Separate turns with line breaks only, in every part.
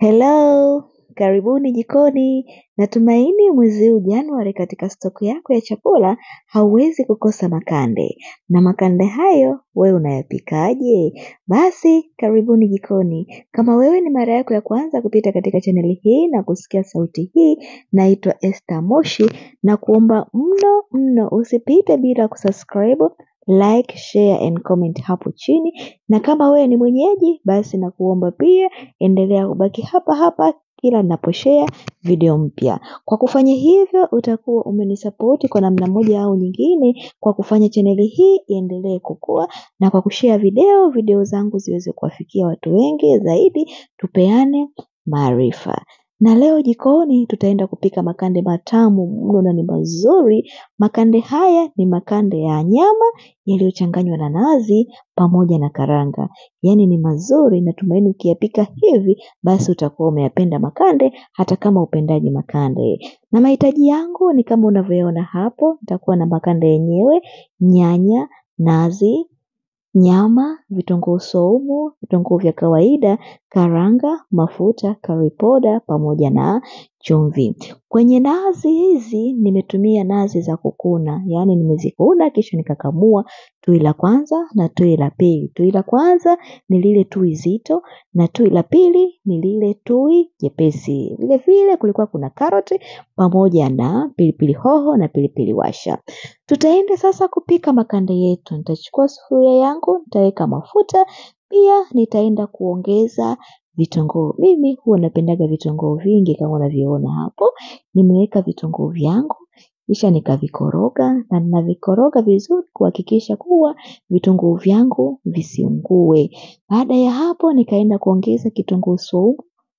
Hello, karibuni jikoni. Natumaini mwezi huu Januari katika stoku yako ya chakula hauwezi kukosa makande. Na makande hayo wewe unayapikaje? Basi, karibuni jikoni. Kama wewe ni mara yako ya kwanza kupita katika chaneli hii na kusikia sauti hii, naitwa Esther Moshi na kuomba mno mno usipite bila kusubscribe like, share and comment hapo chini, na kama wewe ni mwenyeji, basi na kuomba pia endelea kubaki hapa hapa kila ninaposhare video mpya. Kwa kufanya hivyo, utakuwa umenisapoti kwa namna moja au nyingine, kwa kufanya chaneli hii iendelee kukua na kwa kushare video video zangu ziweze kuwafikia watu wengi zaidi, tupeane maarifa. Na leo jikoni tutaenda kupika makande matamu mno na ni mazuri. Makande haya ni makande ya nyama yaliyochanganywa na nazi pamoja na karanga, yaani ni mazuri. Natumaini ukiyapika hivi, basi utakuwa umeyapenda makande, hata kama upendaji makande. Na mahitaji yangu ni kama unavyoyaona hapo, nitakuwa na makande yenyewe, nyanya, nazi, nyama, vitunguu saumu, vitunguu vya kawaida, karanga, mafuta, curry powder pamoja na chumvi. Kwenye nazi hizi nimetumia nazi za kukuna, yaani nimezikuna kisha nikakamua tui la kwanza na tui la pili. Tui la kwanza ni lile tui zito na tui la pili ni lile tui jepesi. Vile vile kulikuwa kuna karoti pamoja na pilipili hoho na pilipili washa. Tutaenda sasa kupika makande yetu. Nitachukua sufuria yangu, nitaweka mafuta, pia nitaenda kuongeza vitunguu. Mimi huwa napendaga vitunguu vingi kama unavyoona hapo. Nimeweka vitunguu vyangu kisha nikavikoroga na ninavikoroga vizuri kuhakikisha kuwa vitunguu vyangu visiungue. Baada ya hapo nikaenda kuongeza kitunguu saumu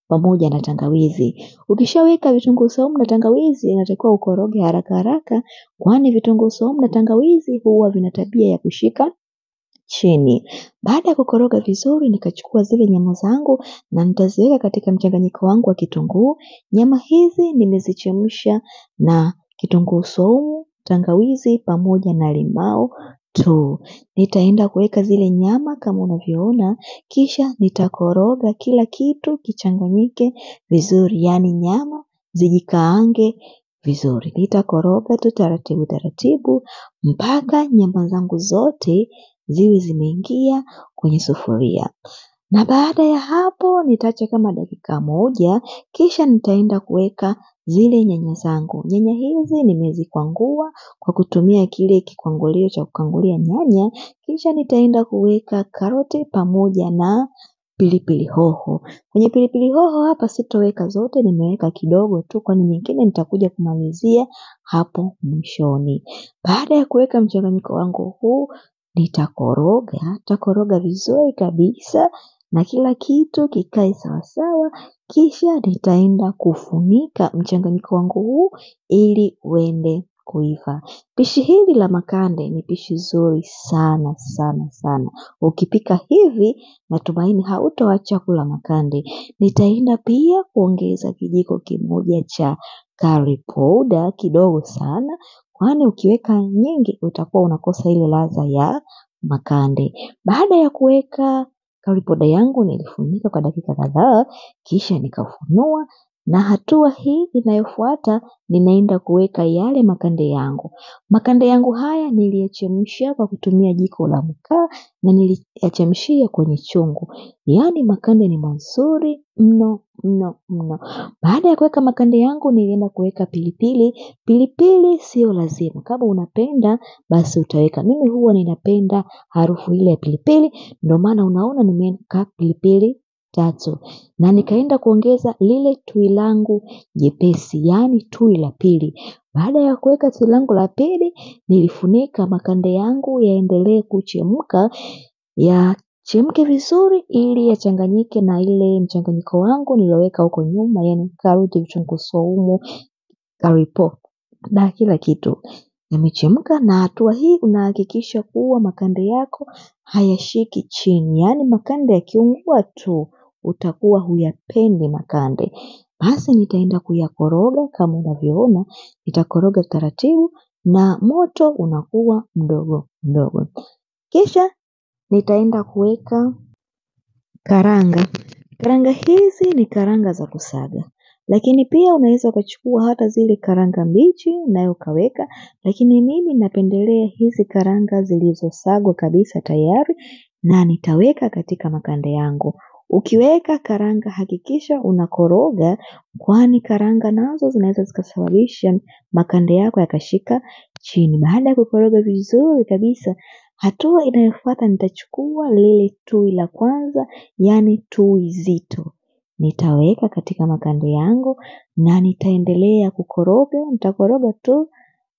pamoja na tangawizi. Ukishaweka vitunguu saumu na tangawizi inatakiwa ukoroge haraka haraka kwani vitunguu saumu na tangawizi huwa vina tabia ya kushika chini. Baada ya kukoroga vizuri, nikachukua zile nyama zangu na nitaziweka katika mchanganyiko wangu wa kitunguu. Nyama hizi nimezichemsha na kitunguu saumu, tangawizi pamoja na limao tu. Nitaenda kuweka zile nyama kama unavyoona, kisha nitakoroga kila kitu kichanganyike vizuri, yaani nyama zijikaange vizuri. Nitakoroga tu taratibu taratibu mpaka nyama zangu zote ziwe zimeingia kwenye sufuria na baada ya hapo nitaacha kama dakika moja, kisha nitaenda kuweka zile nyanya zangu. Nyanya hizi nimezikwangua kwa kutumia kile kikwangulio cha kukangulia nyanya, kisha nitaenda kuweka karoti pamoja na pilipili hoho. Kwenye pilipili hoho hapa sitoweka zote, nimeweka kidogo tu, kwani nyingine nitakuja kumalizia hapo mwishoni. Baada ya kuweka mchanganyiko wangu huu, nitakoroga, nitakoroga vizuri kabisa na kila kitu kikae sawasawa, kisha nitaenda kufunika mchanganyiko wangu huu ili uende kuiva. Pishi hili la makande ni pishi zuri sana sana sana. Ukipika hivi natumaini hautoacha kula makande. Nitaenda pia kuongeza kijiko kimoja cha curry powder kidogo sana kwani ukiweka nyingi utakuwa unakosa ile ladha ya makande. Baada ya kuweka curry powder yangu nilifunika kwa dakika kadhaa kisha nikafunua na hatua hii inayofuata ninaenda kuweka yale makande yangu. Makande yangu haya niliyachemsha kwa kutumia jiko la mkaa na niliyachemshia kwenye chungu, yaani makande ni mazuri mno mno mno. Baada ya kuweka makande yangu, nilienda kuweka pilipili. Pilipili sio lazima, kama unapenda basi utaweka. Mimi huwa ninapenda harufu ile ya pilipili, ndio maana unaona nimeweka pilipili Tatu, na nikaenda kuongeza lile tui langu jepesi, yaani tui la pili. Baada ya kuweka tui langu la pili, nilifunika makande yangu yaendelee kuchemka, yachemke vizuri ili yachanganyike na ile mchanganyiko wangu niliyoweka huko nyuma, yani karoti, vitunguu swaumu, na kila kitu. Yamechemka na hatua hii unahakikisha kuwa makande yako hayashiki chini, yaani makande yakiungua tu utakuwa huyapendi makande. Basi nitaenda kuyakoroga kama unavyoona, nitakoroga taratibu na moto unakuwa mdogo mdogo. Kisha nitaenda kuweka karanga. Karanga hizi ni karanga za kusaga. Lakini pia unaweza ukachukua hata zile karanga mbichi nayo ukaweka, lakini mimi napendelea hizi karanga zilizosagwa kabisa tayari na nitaweka katika makande yangu. Ukiweka karanga hakikisha unakoroga kwani karanga nazo zinaweza zikasababisha makande yako yakashika chini. Baada ya kukoroga vizuri kabisa, hatua inayofuata nitachukua lile tui la kwanza, yaani tui zito. Nitaweka katika makande yangu na nitaendelea kukoroga, nitakoroga tu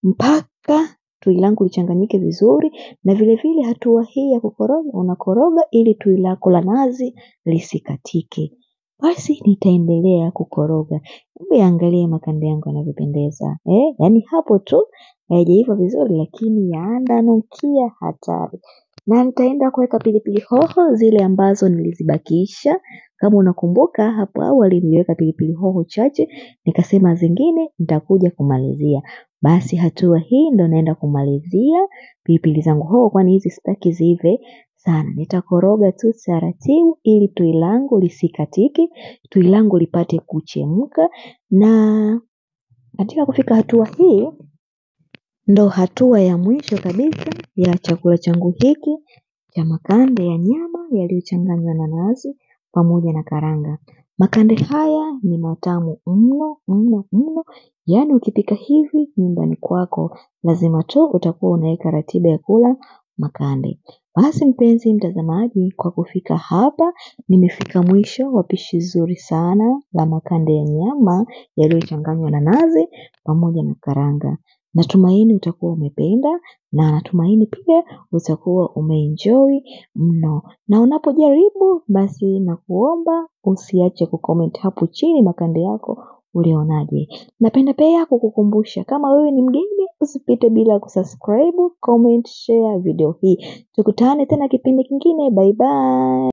mpaka tui langu lichanganyike vizuri na vile vile hatua hii ya kukoroga unakoroga ili tui lako la nazi lisikatike. Basi nitaendelea kukoroga. Hebu yaangalie makande yangu yanavyopendeza. Eh, yaani hapo tu hayajaiva vizuri lakini yananukia hatari. Na nitaenda kuweka pilipili hoho zile ambazo nilizibakisha. Kama unakumbuka hapo awali niliweka pilipili hoho chache, nikasema zingine nitakuja kumalizia. Basi hatua hii ndo naenda kumalizia pilipili zangu hoho kwani hizi sitaki ziive sana. Nitakoroga tu taratibu ili tui langu lisikatike, tui langu lipate kuchemka na katika kufika hatua hii ndo hatua ya mwisho kabisa ya chakula changu hiki cha makande ya nyama yaliyochanganywa na nazi pamoja na karanga. Makande haya ni matamu mno mno mno, yaani ukipika hivi nyumbani kwako lazima tu utakuwa unaweka ratiba ya kula makande. Basi mpenzi mtazamaji, kwa kufika hapa nimefika mwisho wa pishi zuri sana la makande ya nyama yaliyochanganywa na nazi pamoja na karanga. Natumaini utakuwa umependa na natumaini pia utakuwa umeenjoy mno. Na unapojaribu basi nakuomba usiache kucomment hapo chini makande yako ulionaje. Napenda pia kukukumbusha kama wewe ni mgeni usipite bila kusubscribe, comment, share video hii. Tukutane tena kipindi kingine. Bye bye.